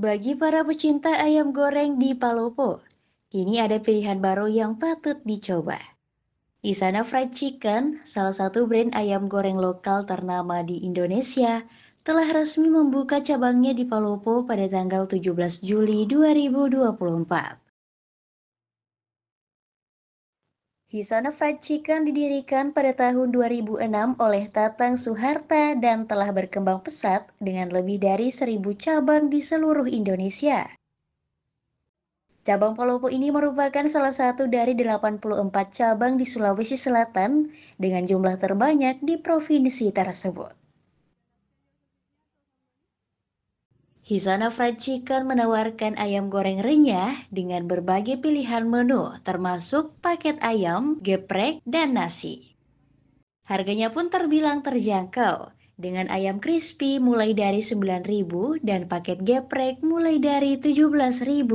Bagi para pecinta ayam goreng di Palopo, kini ada pilihan baru yang patut dicoba. Isana Fried Chicken, salah satu brand ayam goreng lokal ternama di Indonesia, telah resmi membuka cabangnya di Palopo pada tanggal 17 Juli 2024. Hisana Fried Chicken didirikan pada tahun 2006 oleh Tatang Suharta dan telah berkembang pesat dengan lebih dari 1000 cabang di seluruh Indonesia. Cabang Palopo ini merupakan salah satu dari 84 cabang di Sulawesi Selatan dengan jumlah terbanyak di provinsi tersebut. Hisana Fried Chicken menawarkan ayam goreng renyah dengan berbagai pilihan menu, termasuk paket ayam, geprek, dan nasi. Harganya pun terbilang terjangkau, dengan ayam crispy mulai dari rp 9.000 dan paket geprek mulai dari Rp17.000.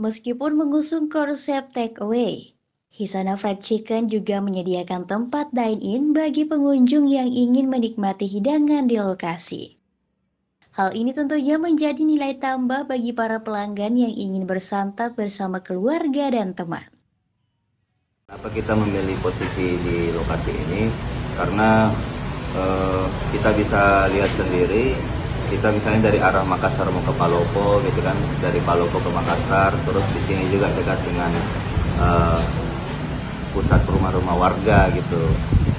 Meskipun mengusung konsep takeaway, Hisana Fried Chicken juga menyediakan tempat dine-in bagi pengunjung yang ingin menikmati hidangan di lokasi. Hal ini tentunya menjadi nilai tambah bagi para pelanggan yang ingin bersantap bersama keluarga dan teman. Apa kita memilih posisi di lokasi ini? Karena eh, kita bisa lihat sendiri, kita misalnya dari arah Makassar mau ke Palopo gitu kan, dari Palopo ke Makassar, terus di sini juga dekat dengan eh, pusat perumahan rumah warga gitu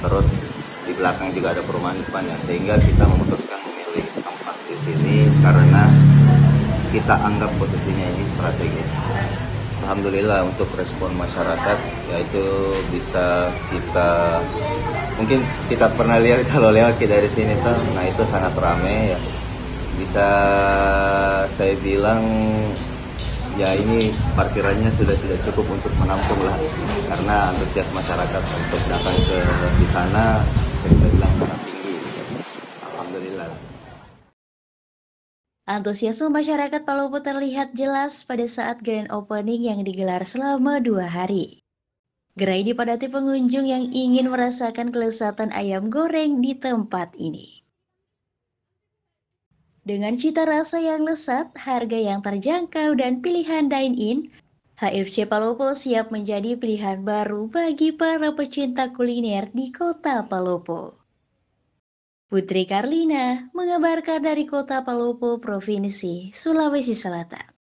terus di belakang juga ada perumahan depannya sehingga kita memutuskan memilih tempat di sini karena kita anggap posisinya ini strategis Alhamdulillah untuk respon masyarakat yaitu bisa kita mungkin kita pernah lihat kalau lewat dari sini tuh nah itu sangat ramai ya bisa saya bilang ya ini parkirannya sudah tidak cukup untuk menampung lah karena antusias masyarakat untuk datang ke di sana sudah bilang sangat tinggi. Alhamdulillah. Antusiasme masyarakat Palopo terlihat jelas pada saat grand opening yang digelar selama dua hari. Gerai dipadati pengunjung yang ingin merasakan kelezatan ayam goreng di tempat ini. Dengan cita rasa yang lesat, harga yang terjangkau, dan pilihan dine-in, HFC Palopo siap menjadi pilihan baru bagi para pecinta kuliner di kota Palopo. Putri Karlina mengabarkan dari kota Palopo, Provinsi Sulawesi Selatan.